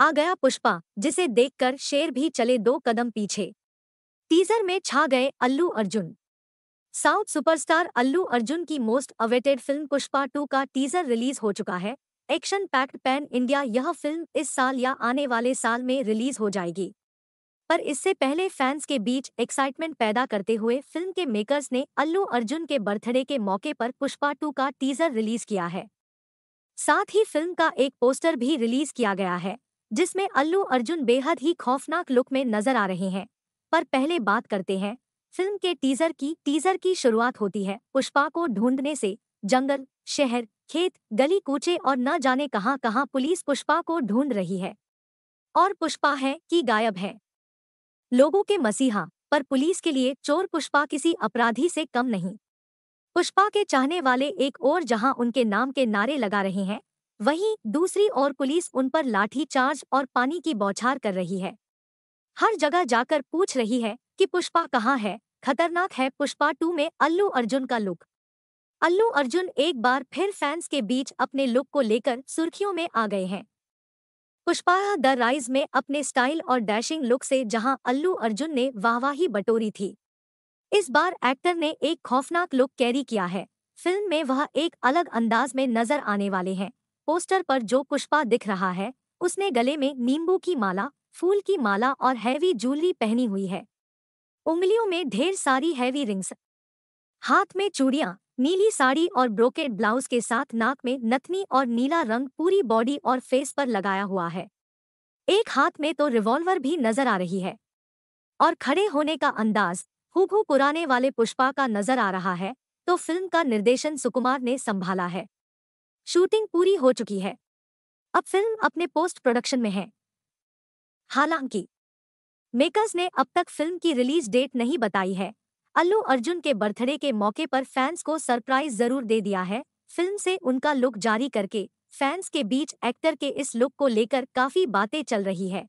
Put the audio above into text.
आ गया पुष्पा जिसे देखकर शेर भी चले दो कदम पीछे टीजर में छा गए अल्लू अर्जुन साउथ सुपरस्टार अल्लू अर्जुन की most awaited film Pushpa two का टीजर रिलीज हो चुका है एक्शन पैक्ड पैन इंडिया यह फिल्म इस साल या आने वाले साल में रिलीज हो जाएगी पर इससे पहले फैंस के बीच एक्साइटमेंट पैदा करते हुए फिल्म के मेकर्स ने अल्लू अर्जुन के बर्थडे के मौके पर पुष्पा टू का टीजर रिलीज किया है साथ ही फिल्म का एक पोस्टर भी रिलीज किया गया है जिसमें अल्लू अर्जुन बेहद ही खौफनाक लुक में नजर आ रहे हैं पर पहले बात करते हैं फिल्म के टीजर की टीजर की शुरुआत होती है पुष्पा को ढूंढने से जंगल शहर खेत गली कूचे और न जाने कहां कहां पुलिस पुष्पा को ढूंढ रही है और पुष्पा है कि गायब है लोगों के मसीहा पर पुलिस के लिए चोर पुष्पा किसी अपराधी से कम नहीं पुष्पा के चाहने वाले एक और जहां उनके नाम के नारे लगा रहे हैं वहीं दूसरी ओर पुलिस उन पर लाठी चार्ज और पानी की बौछार कर रही है हर जगह जाकर पूछ रही है कि पुष्पा कहाँ है खतरनाक है पुष्पा टू में अल्लू अर्जुन का लुक अल्लू अर्जुन एक बार फिर फैंस के बीच अपने लुक को लेकर सुर्खियों में आ गए हैं पुष्पा द राइज में अपने स्टाइल और डैशिंग लुक से जहां अल्लू अर्जुन ने वाहवाही बटोरी थी इस बार एक्टर ने एक खौफनाक लुक कैरी किया है फिल्म में वह एक अलग अंदाज में नजर आने वाले हैं पोस्टर पर जो पुष्पा दिख रहा है उसने गले में नींबू की माला फूल की माला और हैवी ज्वेलरी पहनी हुई है उंगलियों में ढेर सारी हैवी रिंग्स हाथ में चूड़ियां नीली साड़ी और ब्रोकेड ब्लाउज के साथ नाक में नथनी और नीला रंग पूरी बॉडी और फेस पर लगाया हुआ है एक हाथ में तो रिवॉल्वर भी नजर आ रही है और खड़े होने का अंदाज हूबहू पुराने वाले पुष्पा का नजर आ रहा है तो फिल्म का निर्देशन सुकुमार ने संभाला है शूटिंग पूरी हो चुकी है अब फिल्म अपने पोस्ट प्रोडक्शन में है हालांकि मेकर्स ने अब तक फिल्म की रिलीज डेट नहीं बताई है अल्लू अर्जुन के बर्थडे के मौके पर फैंस को सरप्राइज जरूर दे दिया है फिल्म से उनका लुक जारी करके फैंस के बीच एक्टर के इस लुक को लेकर काफी बातें चल रही है